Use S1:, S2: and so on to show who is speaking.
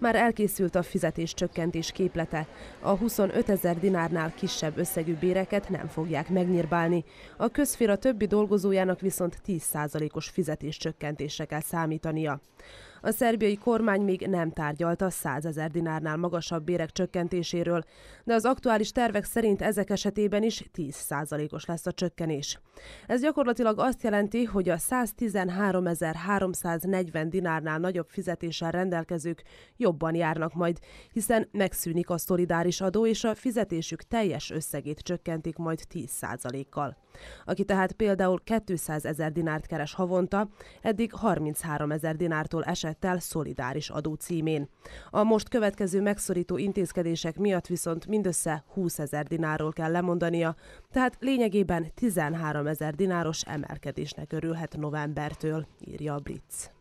S1: Már elkészült a fizetés csökkentés képlete. A 25 ezer dinárnál kisebb összegű béreket nem fogják megnyírbálni. A közféra többi dolgozójának viszont 10%-os csökkentésre kell számítania. A szerbiai kormány még nem tárgyalt a 100 ezer dinárnál magasabb bérek csökkentéséről, de az aktuális tervek szerint ezek esetében is 10%-os lesz a csökkenés. Ez gyakorlatilag azt jelenti, hogy a 113.340 dinárnál nagyobb fizetéssel rendelkezők jobban járnak majd, hiszen megszűnik a szolidáris adó, és a fizetésük teljes összegét csökkentik majd 10%-kal. Aki tehát például 200 ezer dinárt keres havonta, eddig 33 ezer dinártól esett keresettel szolidáris adó címén. A most következő megszorító intézkedések miatt viszont mindössze 20 ezer dináról kell lemondania, tehát lényegében 13 ezer dináros emelkedésnek örülhet novembertől, írja a Blitz.